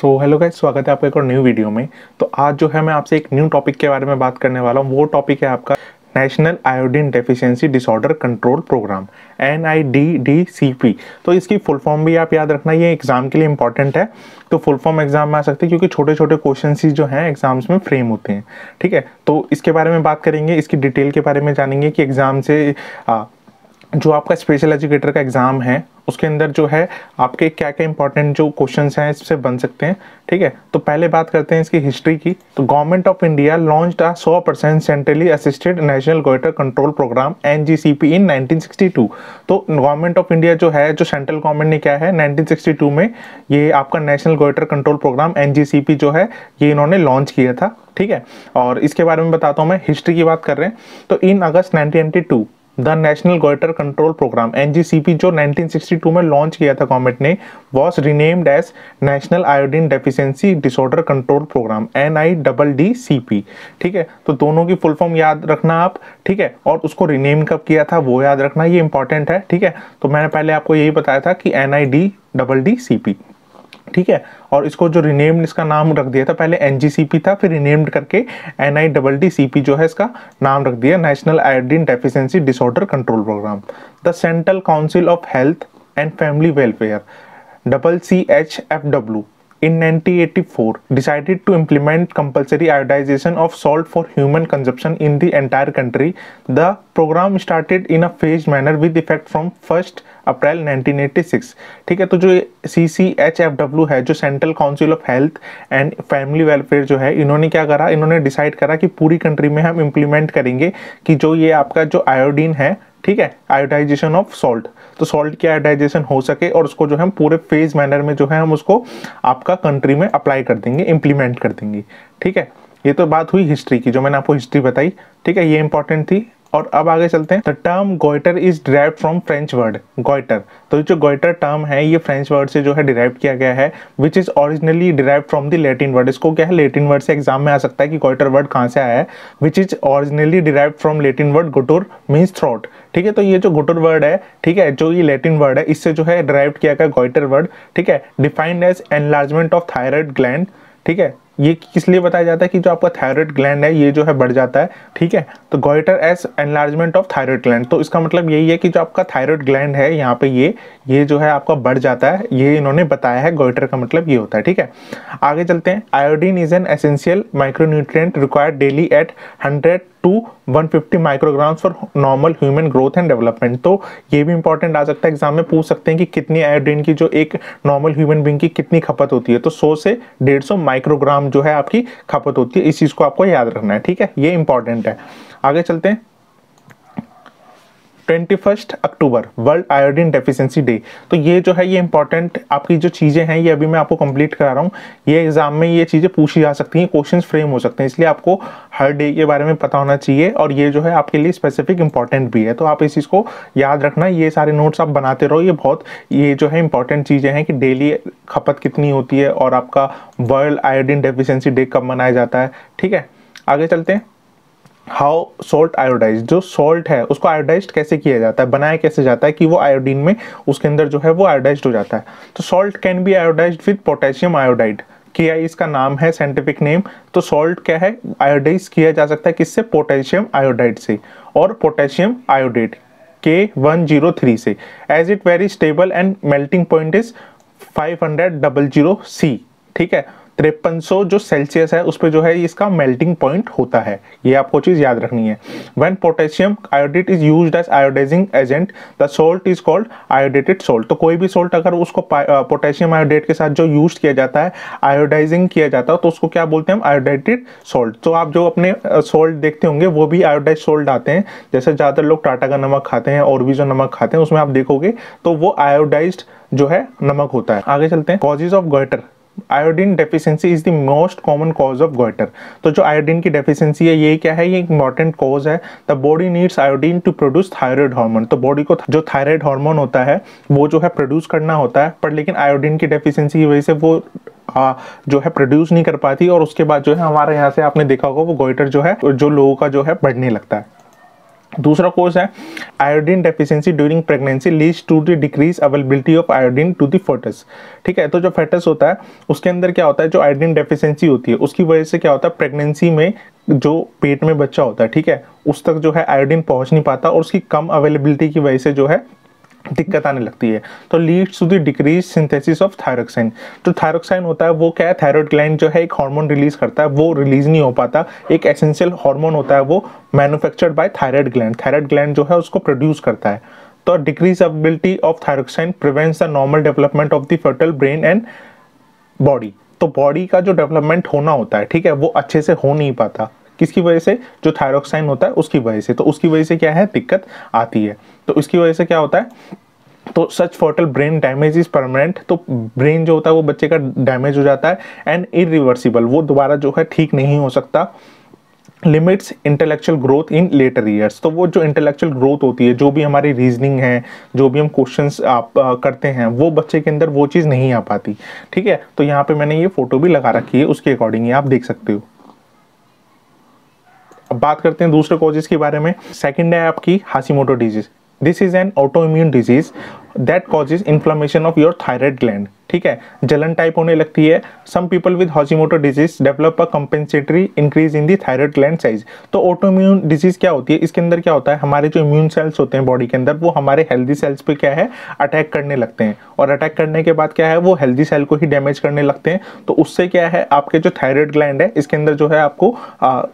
so hello guys स्वागत है आपका एक और न्यू वीडियो में तो आज जो है मैं आपसे एक न्यू टॉपिक के बारे में बात करने वाला हूँ वो टॉपिक है आपका national iodine deficiency disorder control programme N I D D C P तो इसकी फुल फॉर्म भी आप याद रखना ये एग्ज़ाम के लिए इंपॉर्टेंट है तो फुल फॉर्म एग्जाम में आ सकते हैं क्योंकि छोटे छोटे क्वेश्चन ही जो हैं एग्जाम्स में फ्रेम होते हैं ठीक है तो इसके बारे में बात करेंगे इसकी डिटेल के बारे में जानेंगे कि एग्ज़ाम से आ, जो आपका स्पेशल एजुकेटर का एग्ज़ाम है उसके अंदर जो है आपके क्या क्या इंपॉर्टेंट जो क्वेश्चन हैं इससे बन सकते हैं ठीक है तो पहले बात करते हैं इसकी हिस्ट्री की तो government of India launch a सौ percent centrally assisted national goitre control programme N in 1962 तो गवर्नमेंट ऑफ इंडिया जो है जो सेंट्रल गवर्नमेंट ने क्या है नाइनटीन में ये आपका national goitre control programme N जो है ये इन्होंने लॉन्च किया था ठीक है और इसके बारे में बताता हूँ मैं हिस्ट्री की बात कर रहे हैं तो in August nineteen the national goitre control programme N जो 1962 में लॉन्च किया था गवर्नमेंट ने was renamed as national iodine deficiency disorder control programme N I double D C P ठीक है तो दोनों की फुल फॉर्म याद रखना आप ठीक है और उसको रिनेम कब किया था वो याद रखना ये इंपॉर्टेंट है ठीक है तो मैंने पहले आपको यही बताया था कि N I D double D C P ठीक है और इसको जो रिनेम्ड इसका नाम रख दिया था पहले एन था फिर रिनेम्ड करके एन जो है इसका नाम रख दिया national iodine deficiency disorder control programme the central council of health and family welfare double C H F W in 1984 decided to implement compulsory iodization of salt for human consumption in the entire country the programme started in a phase manner with effect from first April 1986 ठीक है तो जो C C H F W है जो central council of health and family welfare जो है इन्होंने क्या करा इन्होंने डिसाइड करा कि पूरी कंट्री में हम इम्प्लीमेंट करेंगे कि जो ये आपका जो आयोडीन है ठीक है आयोडाइजेशन ऑफ सॉल्ट तो सॉल्ट की आयोडाइजेशन हो सके और उसको जो है हम पूरे फेज मैनर में जो है हम उसको आपका कंट्री में अप्लाई कर देंगे इम्प्लीमेंट कर देंगे ठीक है ये तो बात हुई हिस्ट्री की जो मैंने आपको हिस्ट्री बताई ठीक है ये इंपॉर्टेंट थी और अब आगे चलते हैं the term goitre is derive from French word goitre तो जो गोइटर टर्म है ये फ्रेंच वर्ड से जो है डिराइव किया गया है which is originally derive from the Latin word इसको क्या है लैटिन वर्ड से एग्जाम में आ सकता है कि गोइटर वर्ड कहाँ से आया है which is originally derive from Latin word guttur means throat ठीक है तो ये जो गुटुर वर्ड है ठीक है जो ये लेटिन वर्ड है इससे जो है डिराइव किया गया गोइटर वर्ड ठीक है defined as enlargement of thyroid gland ठीक है ये किस लिए बताया जाता है कि जो आपका थायराइड ग्लैंड है ये जो है बढ़ जाता है ठीक है तो goitre as enlargement of thyroid gland तो इसका मतलब यही है कि जो आपका थायराइड ग्लैंड है यहाँ पे ये ये जो है आपका बढ़ जाता है ये इन्होंने बताया है गोइटर का मतलब ये होता है ठीक है आगे चलते हैं iodine is an essential micronutrient required daily at hundred to 150 micrograms for normal human growth and development तो ये भी इंपॉर्टेंट आ सकता है एग्जाम में पूछ सकते हैं कि कितनी आयोडीन की जो एक नॉर्मल ह्यूमन बींग की कितनी खपत होती है तो 100 से 150 माइक्रोग्राम जो है आपकी खपत होती है इस चीज़ को आपको याद रखना है ठीक है ये इंपॉर्टेंट है आगे चलते हैं twenty first October world iodine deficiency day तो ये जो है ये इंपॉर्टेंट आपकी जो चीज़ें हैं ये अभी मैं आपको कंप्लीट करा रहा हूँ ये एग्जाम में ये चीज़ें पूछी जा सकती हैं क्वेश्चन फ्रेम हो सकते हैं इसलिए आपको हर डे के बारे में पता होना चाहिए और ये जो है आपके लिए स्पेसिफिक इंपॉर्टेंट भी है तो आप इस चीज़ को याद रखना ये सारे नोट्स आप बनाते रहो ये बहुत ये जो है इंपॉर्टेंट चीज़ें हैं कि डेली खपत कितनी होती है और आपका वर्ल्ड आयोडीन डेफिशेंसी डे कब मनाया जाता है ठीक है आगे चलते हैं हाउ सॉल्ट आयोडाइज जो सॉल्ट है उसको आयोडाइज कैसे किया जाता है बनाया कैसे जाता है कि वो आयोडीन में उसके अंदर जो है वो आयोडाइज हो जाता है तो salt can be iodise with potassium iodide किया इसका नाम है साइंटिफिक नेम तो सॉल्ट क्या है आयोडाइज किया जा सकता है किससे पोटेशियम आयोडाइड से और पोटेशियम आयोडेट के वन जीरो थ्री से as it very stable and melting point is five hundred double zero C ठीक है तिरपन जो सेल्सियस है उस पर जो है इसका मेल्टिंग पॉइंट होता है ये आपको चीज़ याद रखनी है when potassium iodate is use as iodising agent the salt is called iodated salt तो कोई भी सोल्ट अगर उसको पोटेशियम आयोडेट के साथ जो यूज किया जाता है आयोडाइजिंग किया जाता है तो उसको क्या बोलते हैं आयोडेटेड सोल्ट तो आप जो अपने सोल्ट देखते होंगे वो भी आयोडाइज सोल्ट आते हैं जैसे ज़्यादातर लोग टाटा का नमक खाते हैं और भी जो नमक खाते हैं उसमें आप देखोगे तो वो आयोडाइज जो है नमक होता है आगे चलते हैं causes of goitre iodine deficiency is the most common cause of goitre तो जो आयोडीन की डेफिशिएंसी है ये क्या है ये इंपॉर्टेंट कॉज है the body needs iodine to produce thyroid hormone तो बॉडी को जो थायराइड हार्मोन होता है वो जो है प्रोड्यूस करना होता है पर लेकिन आयोडीन की डेफिशिएंसी की वजह से वो आ, जो है प्रोड्यूस नहीं कर पाती और उसके बाद जो है हमारे यहाँ से आपने देखा होगा वो गोइटर जो है जो लोगों का जो है बढ़ने लगता है दूसरा कोर्स है iodine deficiency during pregnancy leads to the decrease availability of iodine to the foetus ठीक है तो जो फेटस होता है उसके अंदर क्या होता है जो आयोडीन डेफिशिएंसी होती है उसकी वजह से क्या होता है प्रेगनेंसी में जो पेट में बच्चा होता है ठीक है उस तक जो है आयोडीन पहुंच नहीं पाता और उसकी कम अवेलेबिलिटी की वजह से जो है दिक्कत आने लगती है तो leads to the decrease synthesis of thyroxine जो थायरोक्साइन होता है वो क्या है थायरॉयड ग्लैंड जो है एक हार्मोन रिलीज करता है वो रिलीज नहीं हो पाता एक एसेंशियल हार्मोन होता है वो manufactured by thyroid gland thyroid gland जो है उसको प्रोड्यूस करता है तो decrease ability of thyroxine prevents the normal development of the foetal brain and body तो बॉडी का जो डेवलपमेंट होना होता है ठीक है वो अच्छे से हो नहीं पाता किसकी वजह से जो थायरोक्साइन होता है उसकी वजह से तो उसकी वजह से क्या है दिक्कत आती है तो उसकी वजह से क्या होता है तो such foetal brain damage is permanent तो ब्रेन जो होता है वो बच्चे का डैमेज हो जाता है एंड इरिवर्सिबल वो दोबारा जो है ठीक नहीं हो सकता limits intellectual growth in later years तो वो जो इंटेलेक्चुअल ग्रोथ होती है जो भी हमारी रीजनिंग है जो भी हम क्वेश्चन आप आ, करते हैं वो बच्चे के अंदर वो चीज़ नहीं आ पाती ठीक है तो यहाँ पे मैंने ये फ़ोटो भी लगा रखी है उसके अकॉर्डिंग आप देख सकते हो अब बात करते हैं दूसरे कॉजेज के बारे में सेकेंड है आपकी Hashimoto disease this is an autoimmune disease that causes inflammation of your thyroid gland ठीक है जलन टाइप होने लगती है some people with Hashimoto disease develop a compensatory increase in the thyroid gland size तो ऑटोम्यून डिजीज क्या होती है इसके अंदर क्या होता है हमारे जो इम्यून सेल्स होते हैं बॉडी के अंदर वो हमारे हेल्दी सेल्स पे क्या है अटैक करने लगते हैं और अटैक करने के बाद क्या है वो हेल्दी सेल को ही डैमेज करने लगते हैं तो उससे क्या है आपके जो थायराइड ग्लैंड है इसके अंदर जो है आपको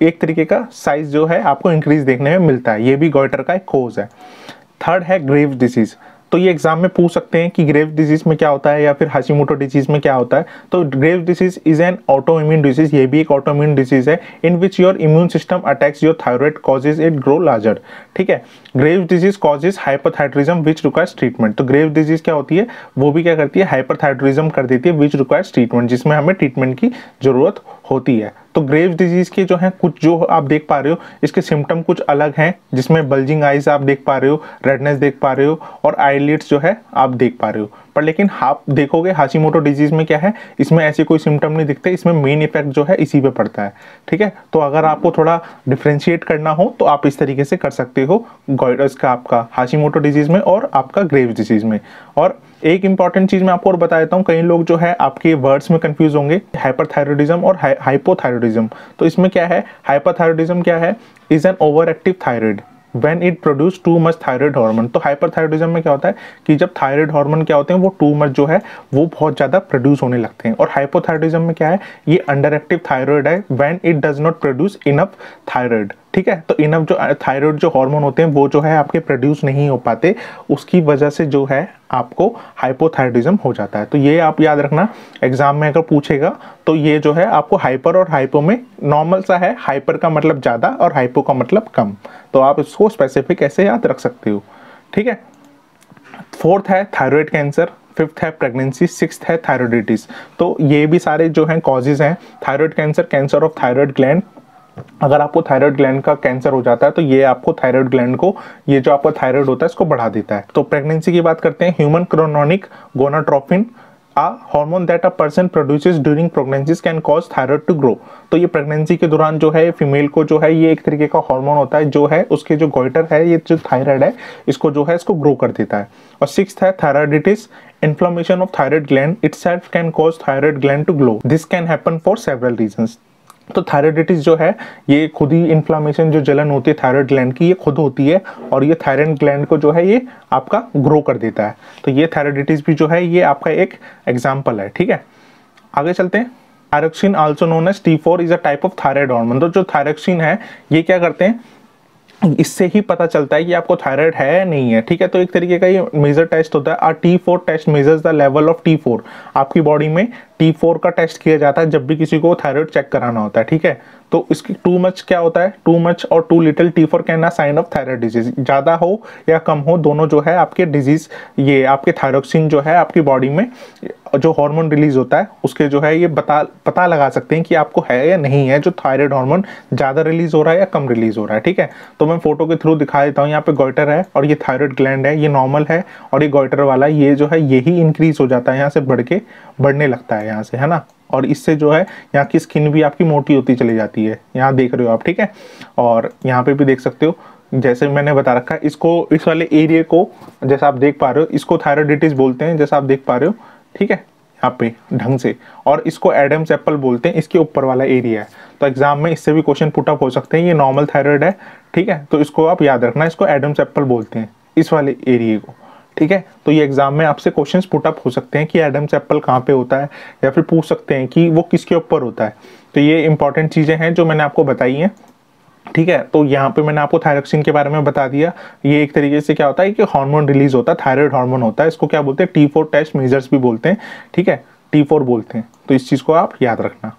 एक तरीके का साइज जो है आपको इंक्रीज देखने में मिलता है ये भी गोइटर का एक कोज है थर्ड है ग्रेव डिजीज़ तो ये एग्जाम में पूछ सकते हैं कि ग्रेव डिजीज में क्या होता है या फिर हाशिमोटो डिजीज में क्या होता है तो grave disease is an autoimmune disease ये भी एक ऑटो इम्यून डिजीज है in which your immune system attacks your thyroid causes it grow larger ठीक है grave disease causes hyperthyroidism which requires treatment तो ग्रेव डिजीज क्या होती है वो भी क्या करती है हाइपरथाइड्रिज्म कर देती है विच रिक्वायर्स ट्रीटमेंट जिसमें हमें ट्रीटमेंट की जरूरत होती है तो ग्रेव डिजीज़ के जो हैं कुछ जो आप देख पा रहे हो इसके सिम्टम कुछ अलग हैं जिसमें बल्जिंग आइज़ आप देख पा रहे हो रेडनेस देख पा रहे हो और आईलिट्स जो है आप देख पा रहे हो पर लेकिन आप देखोगे मोटो डिजीज़ में क्या है इसमें ऐसे कोई सिम्टम नहीं दिखते इसमें मेन इफेक्ट जो है इसी पे पड़ता है ठीक है तो अगर आपको थोड़ा डिफ्रेंशिएट करना हो तो आप इस तरीके से कर सकते हो गॉइडस का आपका मोटो डिजीज़ में और आपका ग्रेव डिजीज़ में और एक इंपॉर्टेंट चीज़ मैं आपको और बता देता हूँ कई लोग जो है आपके वर्ड्स में कंफ्यूज होंगे हाइपरथायरोडिज्म और हाइपोथायरोडिज्म hypothyroidism तो इसमें क्या है हाइपरथायरॉयडिज्म क्या है is an over active thyroid when it produce too much thyroid hormone तो हाइपरथायरॉयडिज्म में क्या होता है कि जब थायराइड हार्मोन क्या होते हैं वो टू मच जो है वो बहुत ज़्यादा प्रोड्यूस होने लगते हैं और हाइपोथायरॉयडिज्म में क्या है ये अंडर एक्टिव थायराइड है when it does not produce enough thyroid ठीक है तो इनफ जो थायराइड जो हार्मोन होते हैं वो जो है आपके प्रोड्यूस नहीं हो पाते उसकी वजह से जो है आपको हाइपोथायरिज्म हो जाता है तो ये आप याद रखना एग्जाम में अगर पूछेगा तो ये जो है आपको हाइपर और हाइपो में नॉर्मल सा है हाइपर का मतलब ज़्यादा और हाइपो का मतलब कम तो आप इसको स्पेसिफिक ऐसे याद रख सकते हो ठीक है फोर्थ है थायरॉयड कैंसर फिफ्थ है प्रेगनेंसी सिक्स है थायरोडिटीज तो ये भी सारे जो हैं कॉजेज हैं thyroid cancer cancer of thyroid gland अगर आपको थायराइड ग्लैंड का कैंसर हो जाता है तो ये आपको थायराइड ग्लैंड को ये जो आपका थायराइड होता है इसको बढ़ा देता है तो प्रेगनेंसी की बात करते हैं human chorionic gonadotropin a hormone that a person produces during pregnancies can cause thyroid to grow तो ये प्रेगनेंसी के दौरान जो है फीमेल को जो है ये एक तरीके का हार्मोन होता है जो है उसके जो गोइटर है ये जो थायराइड है इसको जो है इसको ग्रो कर देता है और सिक्स है thyroiditis inflammation of thyroid gland it can cause thyroid gland to glow this can happen for several reason तो थायराइडिटिस जो है ये खुद ही इन्फ्लामेशन जो जलन होती है थायराइड ग्लैंड की ये खुद होती है और ये थायराइड ग्लैंड को जो है ये आपका ग्रो कर देता है तो ये थायराइडिटिस भी जो है ये आपका एक एग्जाम्पल है ठीक है आगे चलते हैं thyroxine also known as T four is a type of thyroid hormone तो जो थायरोक्सिन है ये क्या करते हैं इससे ही पता चलता है कि आपको थायराइड है या नहीं है ठीक है तो एक तरीके का ये मेजर टेस्ट होता है और T four test measures the level of T four आपकी बॉडी में टी फोर का टेस्ट किया जाता है जब भी किसी को थायराइड चेक कराना होता है ठीक है तो इसकी टू मच क्या होता है टू मच और टू लिटिल टी फोर कहना साइन ऑफ थायराइड डिजीज ज़्यादा हो या कम हो दोनों जो है आपके डिजीज़ ये आपके थायरोक्सिन जो है आपकी बॉडी में और जो हार्मोन रिलीज होता है उसके जो है ये बता पता लगा सकते हैं कि आपको है या नहीं है जो थायराइड हार्मोन ज़्यादा रिलीज हो रहा है या कम रिलीज हो रहा है ठीक है तो मैं फोटो के थ्रू दिखा देता हूँ यहाँ पे गोइटर है और ये थायराइड ग्लैंड है ये नॉर्मल है और ये गोइटर वाला ये जो है यही इंक्रीज हो जाता है यहाँ से बढ़ के बढ़ने लगता है यहाँ से है ना और इससे जो है यहाँ की स्किन भी आपकी मोटी होती चली जाती है यहाँ देख रहे हो आप ठीक है और यहाँ पे भी देख सकते हो जैसे मैंने बता रखा है इसको इस वाले एरिया को जैसा आप देख पा रहे हो इसको थायराइडिटिस बोलते हैं जैसा आप देख पा रहे हो ठीक है यहाँ पे ढंग से और इसको एडम्स एप्पल बोलते हैं इसके ऊपर वाला एरिया है तो एग्जाम में इससे भी क्वेश्चन पुटअप हो सकते हैं ये नॉर्मल थायराइड है ठीक है तो इसको आप याद रखना इसको एडम्स एप्पल बोलते हैं इस वाले एरिए को ठीक है तो ये एग्जाम में आपसे क्वेश्चन पुटअप हो सकते हैं कि एडम्स एप्पल कहाँ पे होता है या फिर पूछ सकते हैं कि वो किसके ऊपर होता है तो ये इंपॉर्टेंट चीज़ें हैं जो मैंने आपको बताई हैं ठीक है तो यहाँ पे मैंने आपको थायरोक्सिन के बारे में बता दिया ये एक तरीके से क्या होता है कि हार्मोन रिलीज होता है थायराइड हार्मोन होता है इसको क्या बोलते हैं टी फोर टेस्ट मेजर्स भी बोलते हैं ठीक है टी फोर बोलते हैं तो इस चीज़ को आप याद रखना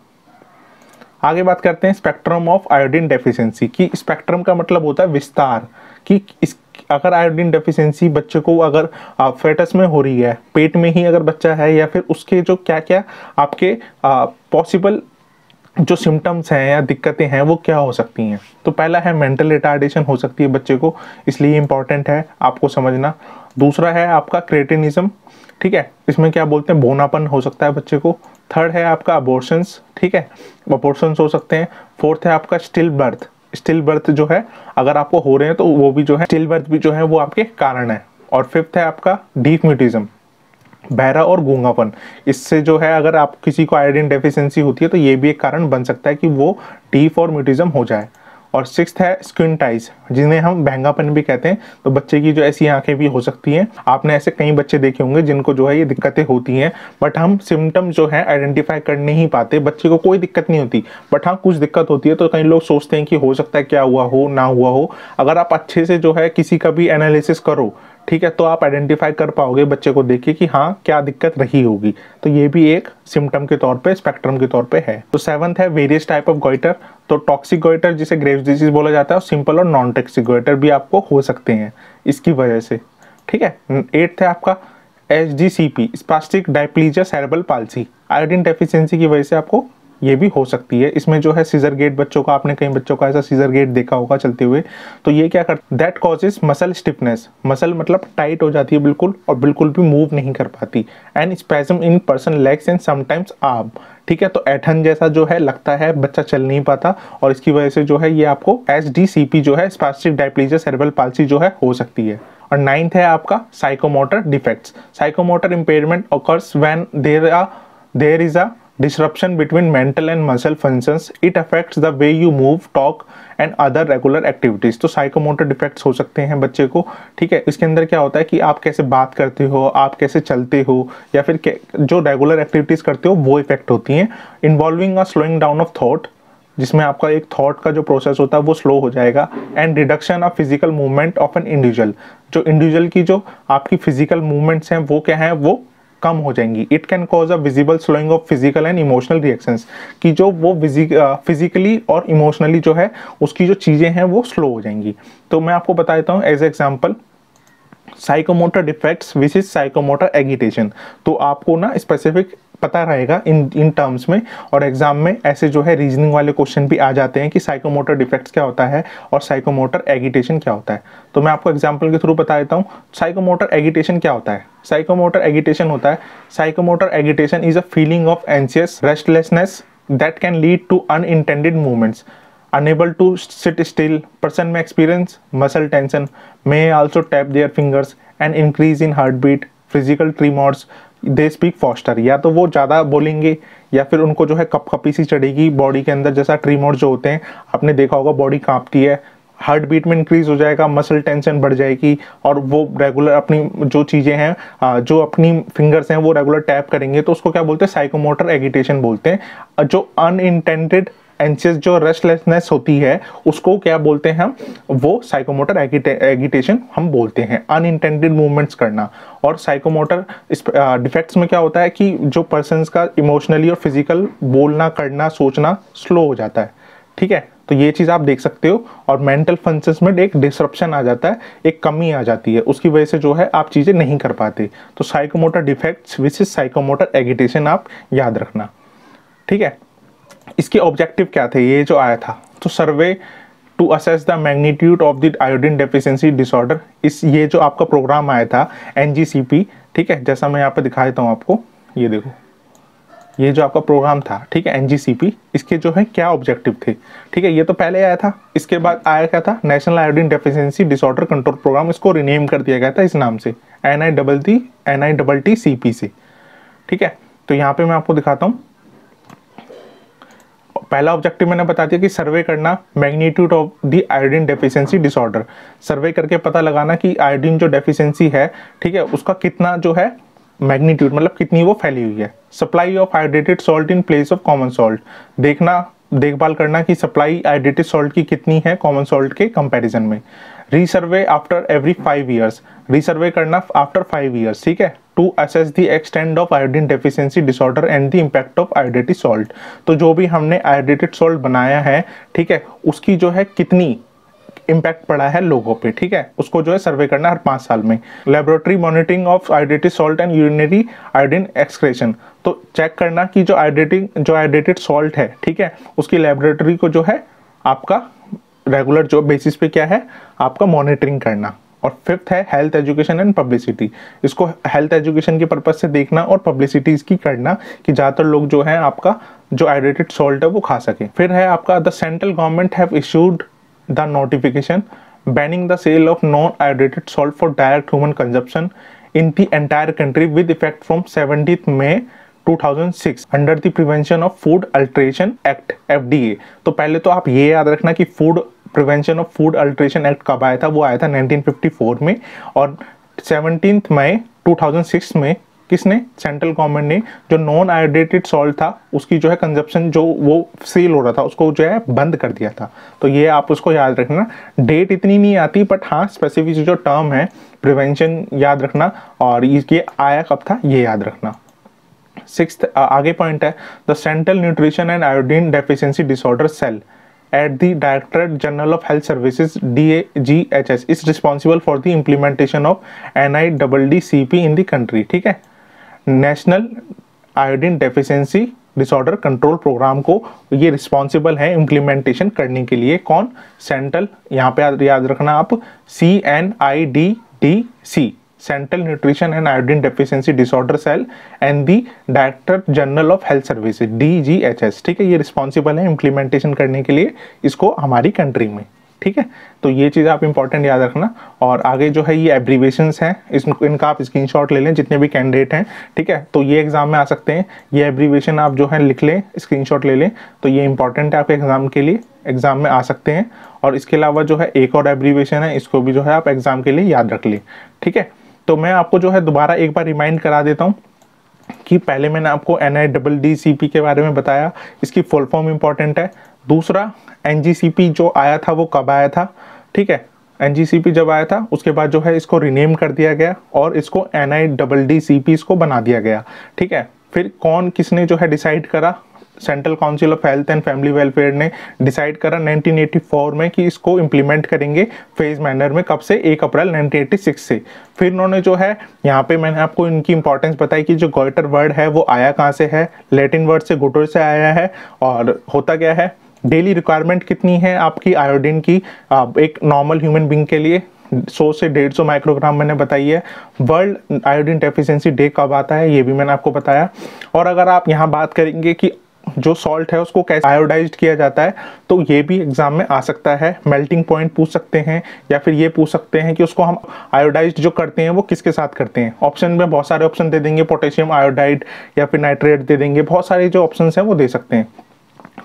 आगे बात करते हैं स्पेक्ट्रम ऑफ आयोडीन डेफिशिएंसी की स्पेक्ट्रम का मतलब होता है विस्तार कि इस अगर आयोडीन डेफिशिएंसी बच्चे को अगर फेटस में हो रही है पेट में ही अगर बच्चा है या फिर उसके जो क्या क्या आपके पॉसिबल जो सिम्टम्स हैं या दिक्कतें हैं वो क्या हो सकती हैं तो पहला है मेंटल रिटार्डेशन हो सकती है बच्चे को इसलिए इम्पॉर्टेंट है आपको समझना दूसरा है आपका क्रेटिनिज्म ठीक है इसमें क्या बोलते हैं बोनापन हो सकता है बच्चे को थर्ड है आपका अबोर्शंस ठीक है अबोर्शंस हो सकते हैं फोर्थ है आपका स्टिल बर्थ स्टिल बर्थ जो है अगर आपको हो रहे हैं तो वो भी जो है स्टिल बर्थ भी जो है वो आपके कारण है और फिफ्थ है आपका डीफ म्यूटिज्म बहरा और गूंगापन इससे जो है अगर आप किसी को आयोडीन डेफिशिएंसी होती है तो ये भी एक कारण बन सकता है कि वो डीफॉर्मिटिज्म हो जाए और सिक्स है स्किन टाइज जिन्हें हम बहंगापन भी कहते हैं तो बच्चे की जो ऐसी आंखें भी हो सकती हैं आपने ऐसे कई बच्चे देखे होंगे जिनको जो है ये दिक्कतें होती हैं बट हम सिम्टम जो है आइडेंटिफाई कर नहीं पाते बच्चे को कोई दिक्कत नहीं होती बट हाँ कुछ दिक्कत होती है तो कई लोग सोचते हैं कि हो सकता है क्या हुआ हो ना हुआ हो अगर आप अच्छे से जो है किसी का भी एनालिसिस करो ठीक है तो आप आइडेंटिफाई कर पाओगे बच्चे को देखिए कि हाँ क्या दिक्कत रही होगी तो ये भी एक सिम्टम के तौर पे स्पेक्ट्रम के तौर पे है तो सेवंथ है वेरियस टाइप ऑफ गोइटर तो टॉक्सिक गोइटर जिसे ग्रेव्स डिजीज बोला जाता है और सिंपल और नॉन नॉट कॉन्टेक्सिगुएटर भी आपको हो सकते हैं इसकी वजह से ठीक है एट्थ है आपका H D C P spastic diplegia cerebral palsy iodine deficiency की वजह से आपको ये भी हो सकती है इसमें जो है सीजर गेट बच्चों का आपने कई बच्चों का ऐसा सीजर गेट देखा होगा चलते हुए तो ये क्या कर that causes muscle stiffness muscle मतलब टाइट हो जाती है बिल्कुल और बिल्कुल भी मूव नहीं कर पाती and spasm in person legs and sometimes arm ठीक है तो ऐठन जैसा जो है लगता है बच्चा चल नहीं पाता और इसकी वजह से जो है ये आपको एस डी सी पी जो है स्पास्टिक डायप्लीजिया सेरेब्रल पालसी जो है हो सकती है और नाइन्थ है आपका psychomotor defects psychomotor impairment occurs when there are there is a disruption between mental and muscle functions it affects the way you move talk and other regular activities तो psychomotor defects हो सकते हैं बच्चे को ठीक है इसके अंदर क्या होता है कि आप कैसे बात करते हो आप कैसे चलते हो या फिर जो रेगुलर एक्टिविटीज़ करते हो वो इफेक्ट होती हैं involving a slowing down of thought जिसमें आपका एक थॉट का जो प्रोसेस होता है वो स्लो हो जाएगा and reduction of physical movement of an individual जो इंडिविजुअल की जो आपकी फिजिकल मूवमेंट्स हैं वो क्या हैं वो कम हो जाएंगी it can cause a visible slowing of physical and emotional reactions कि जो वो फिजिकली और इमोशनली जो है उसकी जो चीज़ें हैं वो स्लो हो जाएंगी तो मैं आपको बता देता हूँ as example psychomotor defects which is psychomotor agitation तो आपको ना स्पेसिफिक पता रहेगा इन इन टर्म्स में और एग्जाम में ऐसे जो है रीजनिंग वाले क्वेश्चन भी आ जाते हैं कि साइकोमोटर डिफेक्ट्स क्या होता है और साइकोमोटर एगिटेशन क्या होता है तो मैं आपको एग्जाम्पल के थ्रू बता देता हूँ साइकोमोटर एगिटेशन क्या होता है साइकोमोटर एगिटेशन होता है psychomotor agitation is a feeling of anxious restlessness that can lead to unintended movements to sit still person में experience muscle tension may also tap their fingers and increase in heart beat physical tremors they speak faster या तो वो ज़्यादा बोलेंगे या फिर उनको जो है कप कपी सी चढ़ेगी बॉडी के अंदर जैसा ट्रीमोर जो होते हैं आपने देखा होगा बॉडी कांपती है हार्ट बीट में इंक्रीज हो जाएगा मसल टेंशन बढ़ जाएगी और वो रेगुलर अपनी जो चीज़ें हैं जो अपनी फिंगर्स हैं वो रेगुलर टैप करेंगे तो उसको क्या बोलते हैं साइकोमोटर एगिटेशन बोलते हैं जो अनइंटेंडेड एंशियस जो रेस्टलेसनेस होती है उसको क्या बोलते हैं हम वो साइकोमोटर एगिटेशन हम बोलते हैं अनइंटेंडेड मूवमेंट्स करना और साइकोमोटर डिफेक्ट्स में क्या होता है कि जो पर्सन का इमोशनली और फिजिकल बोलना करना सोचना स्लो हो जाता है ठीक है तो ये चीज़ आप देख सकते हो और मेंटल फंक्शंस में एक डिसरप्शन आ जाता है एक कमी आ जाती है उसकी वजह से जो है आप चीज़ें नहीं कर पाते तो psychomotor defects which is psychomotor agitation आप याद रखना ठीक है इसके ऑब्जेक्टिव क्या थे ये जो आया था तो survey to assess the magnitude of the iodine deficiency disorder इस ये जो आपका प्रोग्राम आया था एन ठीक है जैसा मैं यहाँ पर दिखा देता हूँ आपको ये देखो ये जो आपका प्रोग्राम था ठीक है एन इसके जो है क्या ऑब्जेक्टिव थे ठीक है ये तो पहले आया था इसके बाद आया क्या था national iodine deficiency disorder control programme इसको रिनेम कर दिया गया था इस नाम से N I double T N I double T C P से ठीक है तो यहाँ पे मैं आपको दिखाता हूँ पहला ऑब्जेक्टिव मैंने बता दिया कि सर्वे करना magnitude of the iodine deficiency disorder survey करके पता लगाना कि आयोडीन जो डेफिशिएंसी है ठीक है उसका कितना जो है मैग्नीट्यूड मतलब कितनी वो फैली हुई है supply of iodated salt in place of common salt देखना देखभाल करना कि सप्लाई आयोडेटेड सॉल्ट की कितनी है कॉमन सॉल्ट के कंपैरिजन में resurvey after every five years resurvey करना आफ्टर फाइव ईयर्स ठीक है to assess the extent of iodine deficiency disorder and the impact of iodated salt तो जो भी हमने आयोडेटेड सॉल्ट बनाया है ठीक है उसकी जो है कितनी इम्पैक्ट पड़ा है लोगों पे ठीक है उसको जो है सर्वे करना हर पाँच साल में laboratory monitoring of iodated salt and urinary iodine excretion तो चेक करना कि जो आयोडेटिंग जो आयोडेटेड सॉल्ट है ठीक है उसकी लेबोरेटरी को जो है आपका रेगुलर जो बेसिस पे क्या है आपका मॉनिटरिंग करना और फिफ्थ है हेल्थ एजुकेशन एंड पब्लिसिटी इसको हेल्थ एजुकेशन के पर्पज से देखना और पब्लिसिटी इसकी करना कि ज़्यादातर लोग जो है आपका जो आयोडेटेड सॉल्ट है वो खा सकें फिर है आपका the central government have issued the notification banning the sale of non iodated salt for direct human consumption in the entire country with effect from seventeenth May 2006 under the prevention of food adulteration act FDA तो पहले तो आप ये याद रखना कि food prevention of food adulteration act कब आया था वो आया था 1954 में और सेवनटीन मई 2006 में किसने सेंट्रल गवर्नमेंट ने जो नॉन आयोडेटेड सॉल्ट था उसकी जो है कंजप्शन जो वो सेल हो रहा था उसको जो है बंद कर दिया था तो ये आप उसको याद रखना डेट इतनी नहीं आती बट हाँ स्पेसिफिक जो टर्म है प्रिवेंशन याद रखना और ये आया कब था ये याद रखना सिक्स आगे पॉइंट है the central nutrition and iodine deficiency disorder cell at the directorate general of health services D A G H S is responsible for the implementation of N I double D C P in the country ठीक है national iodine deficiency disorder control programme को ये responsible है implementation करने के लिए कौन central यहाँ पे याद रखना आप C N I D D C central nutrition and iodine deficiency disorder cell and the director general of health services ठीक है ये रिस्पॉन्सिबल है इम्प्लीमेंटेशन करने के लिए इसको हमारी कंट्री में ठीक है तो ये चीज़ आप इंपॉर्टेंट याद रखना और आगे जो है ये एब्रीवेशन हैं इस इनका आप स्क्रीनशॉट ले लें जितने भी कैंडिडेट हैं ठीक है तो ये एग्ज़ाम में आ सकते हैं ये एब्रीवेशन आप जो है लिख लें शॉट ले लें तो ये इंपॉर्टेंट है आपके एग्ज़ाम के लिए एग्ज़ाम में आ सकते हैं और इसके अलावा जो है एक और एब्रीवेशन है इसको भी जो है आप एग्ज़ाम के लिए याद रख लें ठीक है तो मैं आपको जो है दोबारा एक बार रिमाइंड करा देता हूँ कि पहले मैंने आपको N I double D C P के बारे में बताया इसकी फुल फॉर्म इंपॉर्टेंट है दूसरा एन जी सी पी जो आया था वो कब आया था ठीक है एन जब आया था उसके बाद जो है इसको रिनेम कर दिया गया और इसको N I double D C P इसको बना दिया गया ठीक है फिर कौन किसने जो है डिसाइड करा central council of health and family welfare ने डिसाइड करा 1984 में कि इसको इम्प्लीमेंट करेंगे फेज मैनर में कब से 1 अप्रैल 1986 से फिर उन्होंने जो है यहाँ पे मैंने आपको इनकी इंपॉर्टेंस बताई कि जो गोइटर वर्ड है वो आया कहाँ से है लेटिन वर्ड से गुटर से आया है और होता क्या है डेली रिक्वायरमेंट कितनी है आपकी आयोडीन की आप एक नॉर्मल ह्यूमन बींग के लिए सौ से डेढ़ सौ माइक्रोग्राम मैंने बताई है वर्ल्ड आयोडीन डेफिशिएंसी डे कब आता है ये भी मैंने आपको बताया और अगर आप यहाँ बात करेंगे कि जो सॉल्ट है उसको कैसे आयोडाइज किया जाता है तो ये भी एग्जाम में आ सकता है मेल्टिंग पॉइंट पूछ सकते हैं या फिर ये पूछ सकते हैं कि उसको हम आयोडाइज जो करते हैं वो किसके साथ करते हैं ऑप्शन में बहुत सारे ऑप्शन दे देंगे पोटेशियम आयोडाइड या फिर नाइट्रेट दे देंगे बहुत सारे जो ऑप्शन हैं वो दे सकते हैं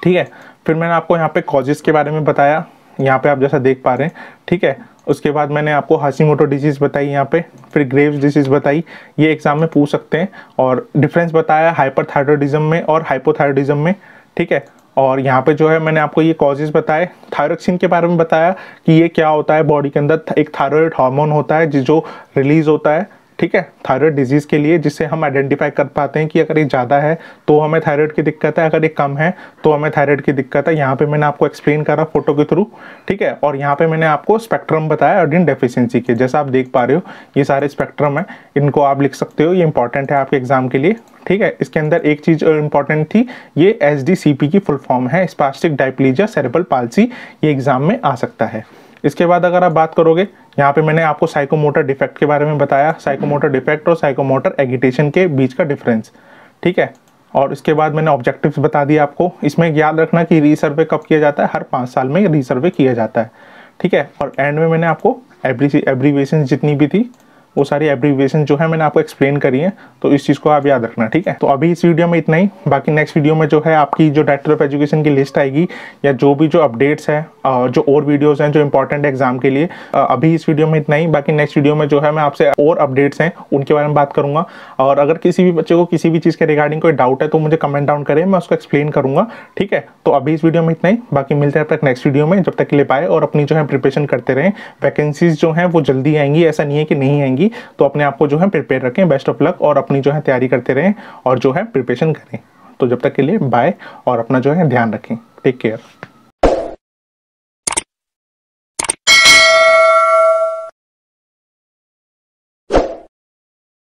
ठीक है फिर मैंने आपको यहाँ पे कॉजेज़ के बारे में बताया यहाँ पे आप जैसा देख पा रहे हैं ठीक है उसके बाद मैंने आपको मोटो डिजीज़ बताई यहाँ पे फिर ग्रेव्स डिजीज़ बताई ये एग्ज़ाम में पूछ सकते हैं और डिफरेंस बताया हाइपरथायरॉयडिज्म में और हाइपोथायरोडिज्म में ठीक है और यहाँ पे जो है मैंने आपको ये कॉजेज बताए थायरोक्सिन के बारे में बताया कि ये क्या होता है बॉडी के अंदर एक थायरॉयड हार्मोन होता है जो रिलीज़ होता है ठीक है थायराइड डिजीज़ के लिए जिससे हम आइडेंटिफाई कर पाते हैं कि अगर ये ज़्यादा है तो हमें थायराइड की दिक्कत है अगर ये कम है तो हमें थायराइड की दिक्कत है यहाँ पे मैंने आपको एक्सप्लेन करा फोटो के थ्रू ठीक है और यहाँ पे मैंने आपको स्पेक्ट्रम बताया इन डेफिशियंसी के जैसा आप देख पा रहे हो ये सारे स्पेक्ट्रम है इनको आप लिख सकते हो ये इंपॉर्टेंट है आपके एग्जाम के लिए ठीक है इसके अंदर एक चीज़ इंपॉर्टेंट थी ये एस की फुल फॉर्म है स्पास्टिक डाइप्लीजिया सेरेबल पालसी ये एग्जाम में आ सकता है इसके बाद अगर आप बात करोगे यहाँ पे मैंने आपको साइकोमोटर डिफेक्ट के बारे में बताया साइकोमोटर डिफेक्ट और साइकोमोटर एगिटेशन के बीच का डिफरेंस ठीक है और इसके बाद मैंने ऑब्जेक्टिव्स बता दिए आपको इसमें याद रखना कि रीसर्वे कब किया जाता है हर पाँच साल में रीसर्वे किया जाता है ठीक है और एंड में मैंने आपको एब्रीवेशन जितनी भी थी वो सारी एब्रीविएशन जो है मैंने आपको एक्सप्लेन करी है तो इस चीज़ को आप याद रखना ठीक है तो अभी इस वीडियो में इतना ही बाकी नेक्स्ट वीडियो में जो है आपकी जो डायरेक्टर ऑफ एजुकेशन की लिस्ट आएगी या जो भी जो अपडेट्स है जो और वीडियोज़ हैं जो इंपॉर्टेंट है एग्जाम के लिए अभी इस वीडियो में इतना ही बाकी नेक्स्ट वीडियो में जो है मैं आपसे और अपडेट्स हैं उनके बारे में बात करूँगा और अगर किसी भी बच्चे को किसी भी चीज़ के रिगार्डिंग कोई डाउट है तो मुझे कमेंट डाउन करें मैं उसको एक्सप्लेन करूँगा ठीक है तो अभी इस वीडियो में इतना ही बाकी मिलते हैं अब तक नेक्स्ट वीडियो में जब तक के लिए पाए और अपनी जो है प्रिपरेशन करते रहें वैकेंसीज जो हैं वो जल्दी आएंगी ऐसा नहीं है कि नहीं आएंगी आएगी तो अपने आप को जो है प्रिपेयर रखें बेस्ट ऑफ लक और अपनी जो है तैयारी करते रहें और जो है प्रिपरेशन करें तो जब तक के लिए बाय और अपना जो है ध्यान रखें टेक केयर